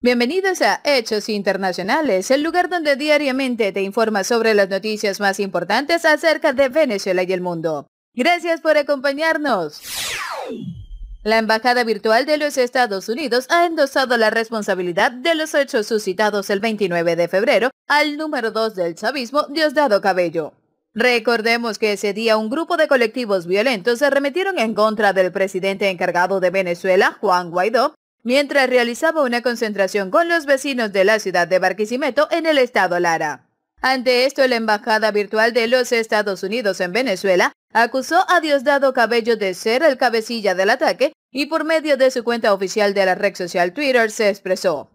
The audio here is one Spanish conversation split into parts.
Bienvenidos a Hechos Internacionales, el lugar donde diariamente te informas sobre las noticias más importantes acerca de Venezuela y el mundo. Gracias por acompañarnos. La Embajada Virtual de los Estados Unidos ha endosado la responsabilidad de los hechos suscitados el 29 de febrero al número 2 del chavismo, Diosdado Cabello. Recordemos que ese día un grupo de colectivos violentos se arremetieron en contra del presidente encargado de Venezuela, Juan Guaidó, mientras realizaba una concentración con los vecinos de la ciudad de Barquisimeto en el estado Lara. Ante esto, la Embajada Virtual de los Estados Unidos en Venezuela acusó a Diosdado Cabello de ser el cabecilla del ataque y por medio de su cuenta oficial de la red social Twitter se expresó.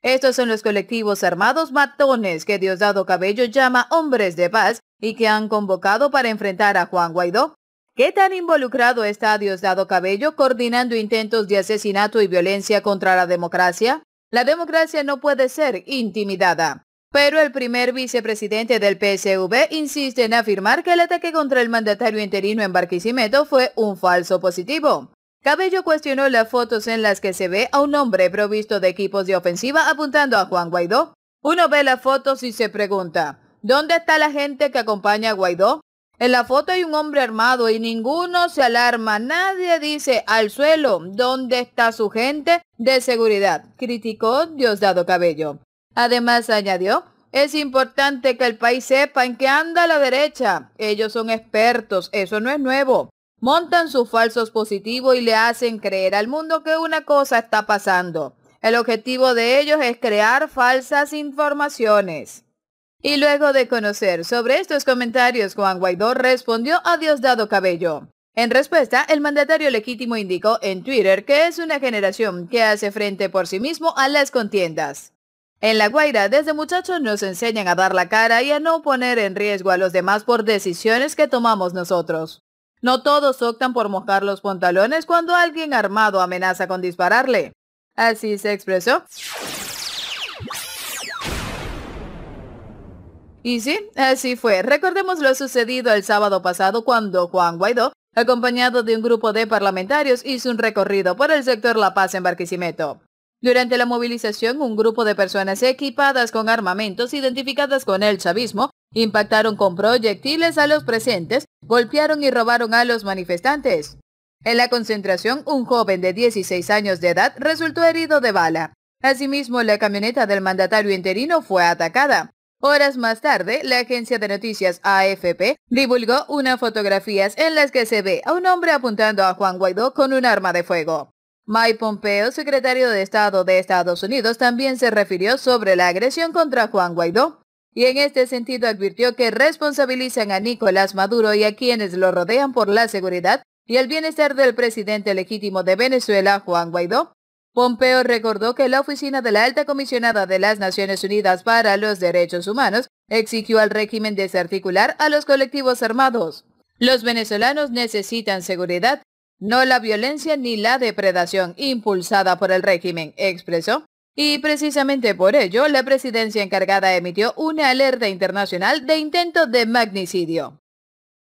Estos son los colectivos armados matones que Diosdado Cabello llama hombres de paz y que han convocado para enfrentar a Juan Guaidó, ¿Qué tan involucrado está Diosdado Cabello coordinando intentos de asesinato y violencia contra la democracia? La democracia no puede ser intimidada. Pero el primer vicepresidente del PSV insiste en afirmar que el ataque contra el mandatario interino en Barquisimeto fue un falso positivo. Cabello cuestionó las fotos en las que se ve a un hombre provisto de equipos de ofensiva apuntando a Juan Guaidó. Uno ve las fotos y se pregunta, ¿dónde está la gente que acompaña a Guaidó? En la foto hay un hombre armado y ninguno se alarma. Nadie dice al suelo dónde está su gente de seguridad, criticó Diosdado Cabello. Además añadió, es importante que el país sepa en qué anda la derecha. Ellos son expertos, eso no es nuevo. Montan sus falsos positivos y le hacen creer al mundo que una cosa está pasando. El objetivo de ellos es crear falsas informaciones. Y luego de conocer sobre estos comentarios, Juan Guaidó respondió a Diosdado Cabello. En respuesta, el mandatario legítimo indicó en Twitter que es una generación que hace frente por sí mismo a las contiendas. En La Guaira, desde muchachos nos enseñan a dar la cara y a no poner en riesgo a los demás por decisiones que tomamos nosotros. No todos optan por mojar los pantalones cuando alguien armado amenaza con dispararle. Así se expresó. Y sí, así fue. Recordemos lo sucedido el sábado pasado cuando Juan Guaidó, acompañado de un grupo de parlamentarios, hizo un recorrido por el sector La Paz en Barquisimeto. Durante la movilización, un grupo de personas equipadas con armamentos identificadas con el chavismo impactaron con proyectiles a los presentes, golpearon y robaron a los manifestantes. En la concentración, un joven de 16 años de edad resultó herido de bala. Asimismo, la camioneta del mandatario interino fue atacada. Horas más tarde, la agencia de noticias AFP divulgó unas fotografías en las que se ve a un hombre apuntando a Juan Guaidó con un arma de fuego. Mike Pompeo, secretario de Estado de Estados Unidos, también se refirió sobre la agresión contra Juan Guaidó y en este sentido advirtió que responsabilizan a Nicolás Maduro y a quienes lo rodean por la seguridad y el bienestar del presidente legítimo de Venezuela, Juan Guaidó, Pompeo recordó que la oficina de la alta comisionada de las Naciones Unidas para los Derechos Humanos exigió al régimen desarticular a los colectivos armados. Los venezolanos necesitan seguridad, no la violencia ni la depredación impulsada por el régimen, expresó. Y precisamente por ello, la presidencia encargada emitió una alerta internacional de intento de magnicidio.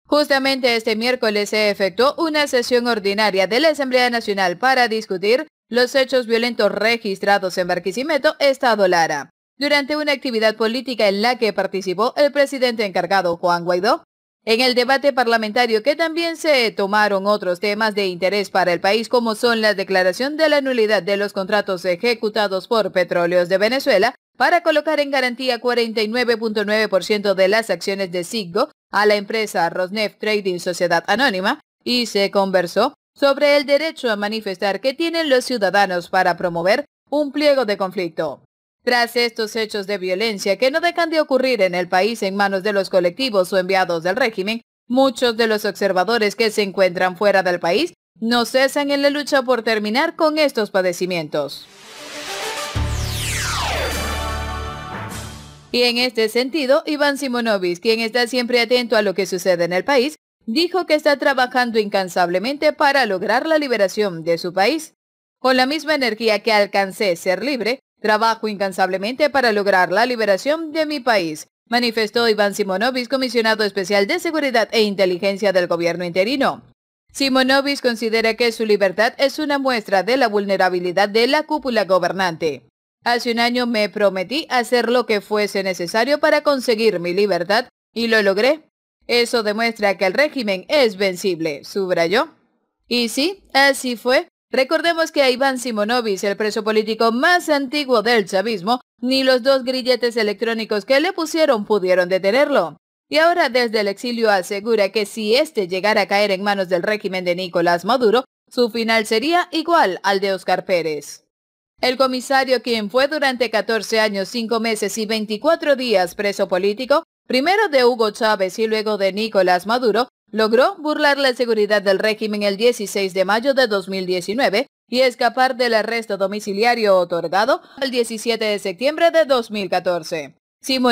Justamente este miércoles se efectuó una sesión ordinaria de la Asamblea Nacional para discutir los hechos violentos registrados en Barquisimeto, Estado Lara. Durante una actividad política en la que participó el presidente encargado Juan Guaidó, en el debate parlamentario que también se tomaron otros temas de interés para el país como son la declaración de la nulidad de los contratos ejecutados por Petróleos de Venezuela para colocar en garantía 49.9% de las acciones de Siggo a la empresa Rosneft Trading Sociedad Anónima y se conversó sobre el derecho a manifestar que tienen los ciudadanos para promover un pliego de conflicto. Tras estos hechos de violencia que no dejan de ocurrir en el país en manos de los colectivos o enviados del régimen, muchos de los observadores que se encuentran fuera del país no cesan en la lucha por terminar con estos padecimientos. Y en este sentido, Iván Simonovic, quien está siempre atento a lo que sucede en el país, dijo que está trabajando incansablemente para lograr la liberación de su país. Con la misma energía que alcancé ser libre, trabajo incansablemente para lograr la liberación de mi país, manifestó Iván Simonovic, comisionado especial de Seguridad e Inteligencia del gobierno interino. Simonovic considera que su libertad es una muestra de la vulnerabilidad de la cúpula gobernante. Hace un año me prometí hacer lo que fuese necesario para conseguir mi libertad y lo logré. Eso demuestra que el régimen es vencible, subrayó. Y sí, así fue. Recordemos que a Iván Simonovic, el preso político más antiguo del chavismo, ni los dos grilletes electrónicos que le pusieron pudieron detenerlo. Y ahora desde el exilio asegura que si este llegara a caer en manos del régimen de Nicolás Maduro, su final sería igual al de Oscar Pérez. El comisario, quien fue durante 14 años, 5 meses y 24 días preso político, primero de Hugo Chávez y luego de Nicolás Maduro, logró burlar la seguridad del régimen el 16 de mayo de 2019 y escapar del arresto domiciliario otorgado el 17 de septiembre de 2014.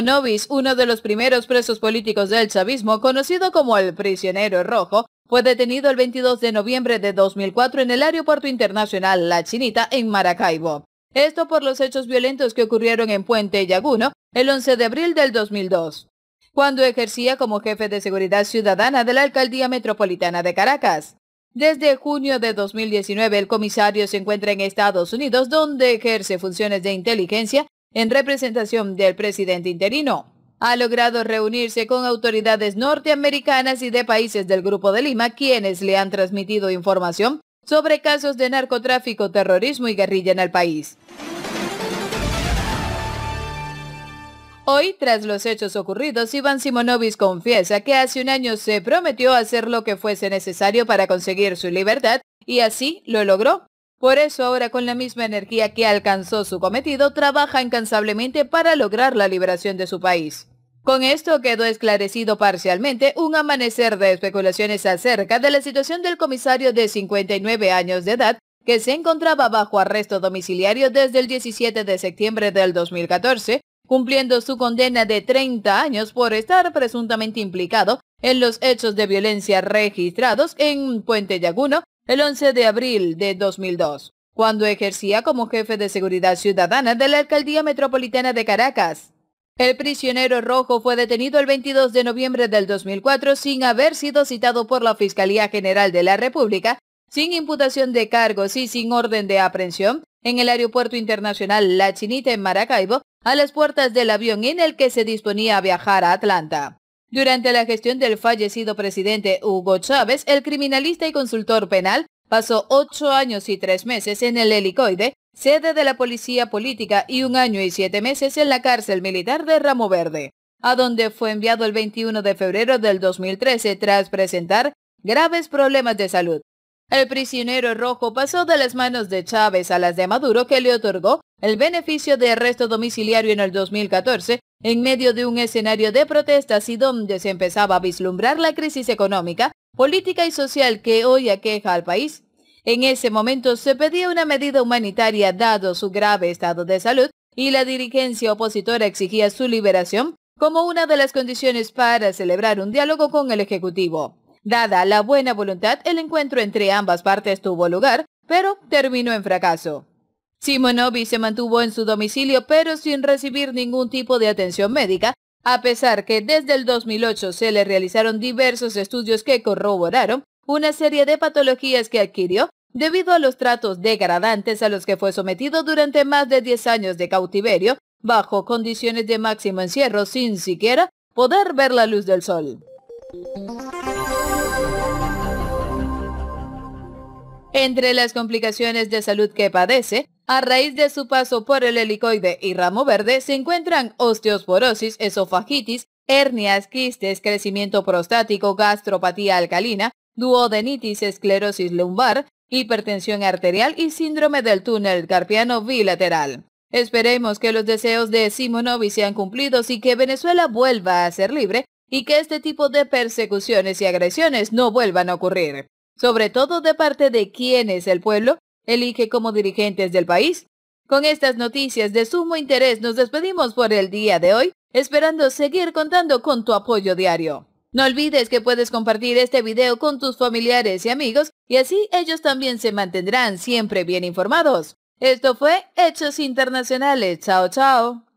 Novis, uno de los primeros presos políticos del chavismo, conocido como el prisionero rojo, fue detenido el 22 de noviembre de 2004 en el Aeropuerto Internacional La Chinita en Maracaibo. Esto por los hechos violentos que ocurrieron en Puente Yaguno el 11 de abril del 2002 cuando ejercía como jefe de seguridad ciudadana de la Alcaldía Metropolitana de Caracas. Desde junio de 2019, el comisario se encuentra en Estados Unidos, donde ejerce funciones de inteligencia en representación del presidente interino. Ha logrado reunirse con autoridades norteamericanas y de países del Grupo de Lima, quienes le han transmitido información sobre casos de narcotráfico, terrorismo y guerrilla en el país. Hoy, tras los hechos ocurridos, Iván Simonovic confiesa que hace un año se prometió hacer lo que fuese necesario para conseguir su libertad y así lo logró. Por eso ahora con la misma energía que alcanzó su cometido, trabaja incansablemente para lograr la liberación de su país. Con esto quedó esclarecido parcialmente un amanecer de especulaciones acerca de la situación del comisario de 59 años de edad que se encontraba bajo arresto domiciliario desde el 17 de septiembre del 2014 cumpliendo su condena de 30 años por estar presuntamente implicado en los hechos de violencia registrados en Puente Yaguno el 11 de abril de 2002, cuando ejercía como jefe de seguridad ciudadana de la Alcaldía Metropolitana de Caracas. El prisionero rojo fue detenido el 22 de noviembre del 2004 sin haber sido citado por la Fiscalía General de la República, sin imputación de cargos y sin orden de aprehensión, en el Aeropuerto Internacional La Chinita en Maracaibo, a las puertas del avión en el que se disponía a viajar a Atlanta. Durante la gestión del fallecido presidente Hugo Chávez, el criminalista y consultor penal pasó ocho años y tres meses en el helicoide, sede de la policía política y un año y siete meses en la cárcel militar de Ramo Verde, a donde fue enviado el 21 de febrero del 2013 tras presentar graves problemas de salud. El prisionero rojo pasó de las manos de Chávez a las de Maduro que le otorgó el beneficio de arresto domiciliario en el 2014 en medio de un escenario de protestas y donde se empezaba a vislumbrar la crisis económica, política y social que hoy aqueja al país. En ese momento se pedía una medida humanitaria dado su grave estado de salud y la dirigencia opositora exigía su liberación como una de las condiciones para celebrar un diálogo con el Ejecutivo. Dada la buena voluntad, el encuentro entre ambas partes tuvo lugar, pero terminó en fracaso. Simonovi se mantuvo en su domicilio pero sin recibir ningún tipo de atención médica, a pesar que desde el 2008 se le realizaron diversos estudios que corroboraron una serie de patologías que adquirió debido a los tratos degradantes a los que fue sometido durante más de 10 años de cautiverio, bajo condiciones de máximo encierro sin siquiera poder ver la luz del sol. Entre las complicaciones de salud que padece, a raíz de su paso por el helicoide y ramo verde se encuentran osteosporosis, esofagitis, hernias, quistes, crecimiento prostático, gastropatía alcalina, duodenitis, esclerosis lumbar, hipertensión arterial y síndrome del túnel carpiano bilateral. Esperemos que los deseos de Simonovi sean cumplidos y que Venezuela vuelva a ser libre y que este tipo de persecuciones y agresiones no vuelvan a ocurrir sobre todo de parte de quienes el pueblo elige como dirigentes del país. Con estas noticias de sumo interés nos despedimos por el día de hoy, esperando seguir contando con tu apoyo diario. No olvides que puedes compartir este video con tus familiares y amigos y así ellos también se mantendrán siempre bien informados. Esto fue Hechos Internacionales. Chao, chao.